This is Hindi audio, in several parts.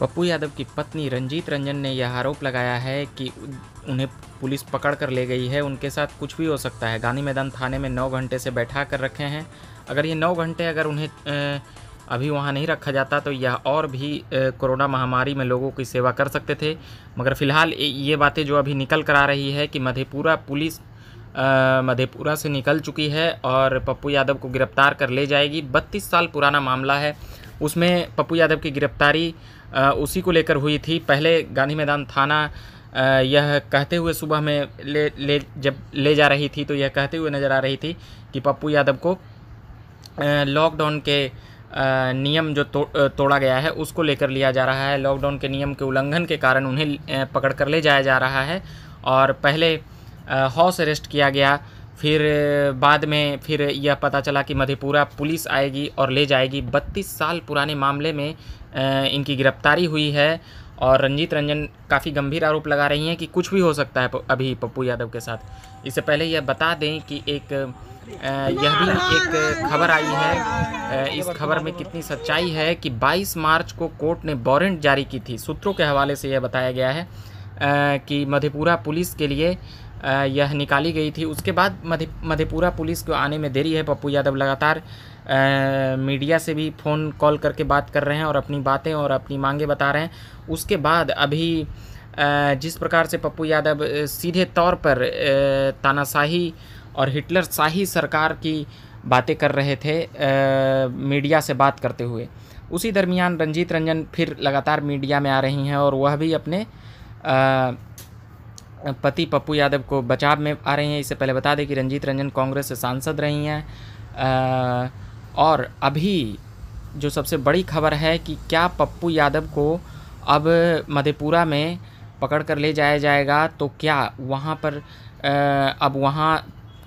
पप्पू यादव की पत्नी रंजीत रंजन ने यह आरोप लगाया है कि उन्हें पुलिस पकड़ कर ले गई है उनके साथ कुछ भी हो सकता है गांधी मैदान थाने में नौ घंटे से बैठा कर रखे हैं अगर ये नौ घंटे अगर उन्हें अभी वहाँ नहीं रखा जाता तो यह और भी कोरोना महामारी में लोगों की सेवा कर सकते थे मगर फिलहाल ये बातें जो अभी निकल कर आ रही है कि मधेपुरा पुलिस मधेपुरा से निकल चुकी है और पप्पू यादव को गिरफ्तार कर ले जाएगी बत्तीस साल पुराना मामला है उसमें पप्पू यादव की गिरफ्तारी उसी को लेकर हुई थी पहले गांधी मैदान थाना यह कहते हुए सुबह में ले ले जब ले जा रही थी तो यह कहते हुए नज़र आ रही थी कि पप्पू यादव को लॉकडाउन के नियम जो तो, तोड़ा गया है उसको लेकर लिया जा रहा है लॉकडाउन के नियम के उल्लंघन के कारण उन्हें पकड़ कर ले जाया जा रहा है और पहले हाउस अरेस्ट किया गया फिर बाद में फिर यह पता चला कि मधेपुरा पुलिस आएगी और ले जाएगी बत्तीस साल पुराने मामले में इनकी गिरफ्तारी हुई है और रंजीत रंजन काफ़ी गंभीर आरोप लगा रही हैं कि कुछ भी हो सकता है अभी पप्पू यादव के साथ इससे पहले यह बता दें कि एक यह भी एक खबर आई है इस खबर में कितनी सच्चाई है कि 22 मार्च को कोर्ट ने वारंट जारी की थी सूत्रों के हवाले से यह बताया गया है कि मधेपुरा पुलिस के लिए यह निकाली गई थी उसके बाद मधेपुरा पुलिस को आने में देरी है पप्पू यादव लगातार आ, मीडिया से भी फ़ोन कॉल करके बात कर रहे हैं और अपनी बातें और अपनी मांगे बता रहे हैं उसके बाद अभी आ, जिस प्रकार से पप्पू यादव सीधे तौर पर तानाशाही और हिटलर शाही सरकार की बातें कर रहे थे मीडिया से बात करते हुए उसी दरमियान रंजीत रंजन फिर लगातार मीडिया में आ रही हैं और वह भी अपने पति पप्पू यादव को बचाव में आ रही हैं इससे पहले बता दें कि रंजीत रंजन कांग्रेस से सांसद रही हैं और अभी जो सबसे बड़ी खबर है कि क्या पप्पू यादव को अब मधेपुरा में पकड़ कर ले जाया जाएगा तो क्या वहाँ पर अब वहाँ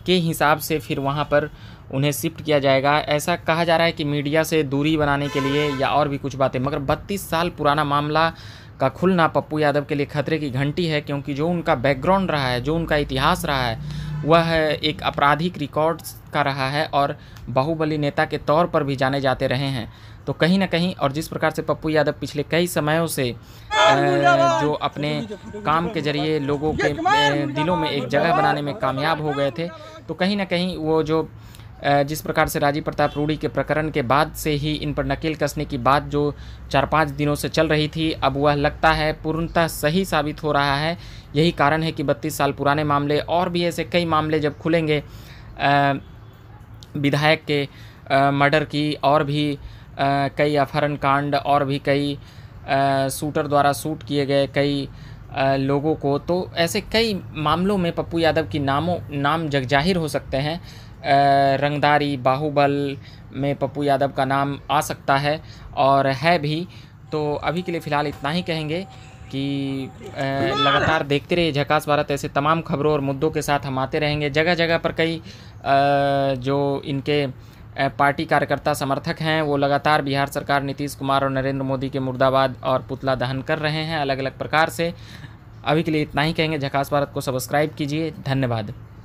के हिसाब से फिर वहाँ पर उन्हें शिफ्ट किया जाएगा ऐसा कहा जा रहा है कि मीडिया से दूरी बनाने के लिए या और भी कुछ बातें मगर बत्तीस साल पुराना मामला का खुलना पप्पू यादव के लिए खतरे की घंटी है क्योंकि जो उनका बैकग्राउंड रहा है जो उनका इतिहास रहा है वह एक आपराधिक रिकॉर्ड का रहा है और बाहुबली नेता के तौर पर भी जाने जाते रहे हैं तो कहीं ना कहीं और जिस प्रकार से पप्पू यादव पिछले कई समयों से जो अपने काम के जरिए लोगों के दिलों में एक जगह बनाने में कामयाब हो गए थे तो कहीं ना कहीं वो जो जिस प्रकार से राजीव प्रताप रूढ़ी के प्रकरण के बाद से ही इन पर नकेल कसने की बात जो चार पाँच दिनों से चल रही थी अब वह लगता है पूर्णतः सही साबित हो रहा है यही कारण है कि बत्तीस साल पुराने मामले और भी ऐसे कई मामले जब खुलेंगे विधायक के मर्डर की और भी कई अपहरण कांड और भी कई शूटर द्वारा शूट किए गए कई लोगों को तो ऐसे कई मामलों में पप्पू यादव की नामों नाम जगजाहिर हो सकते हैं रंगदारी बाहुबल में पप्पू यादव का नाम आ सकता है और है भी तो अभी के लिए फ़िलहाल इतना ही कहेंगे कि लगातार देखते रहिए झकास भारत ऐसे तमाम खबरों और मुद्दों के साथ हम आते रहेंगे जगह जगह पर कई जो इनके पार्टी कार्यकर्ता समर्थक हैं वो लगातार बिहार सरकार नीतीश कुमार और नरेंद्र मोदी के मुर्दाबाद और पुतला दहन कर रहे हैं अलग अलग प्रकार से अभी के लिए इतना ही कहेंगे झकास भारत को सब्सक्राइब कीजिए धन्यवाद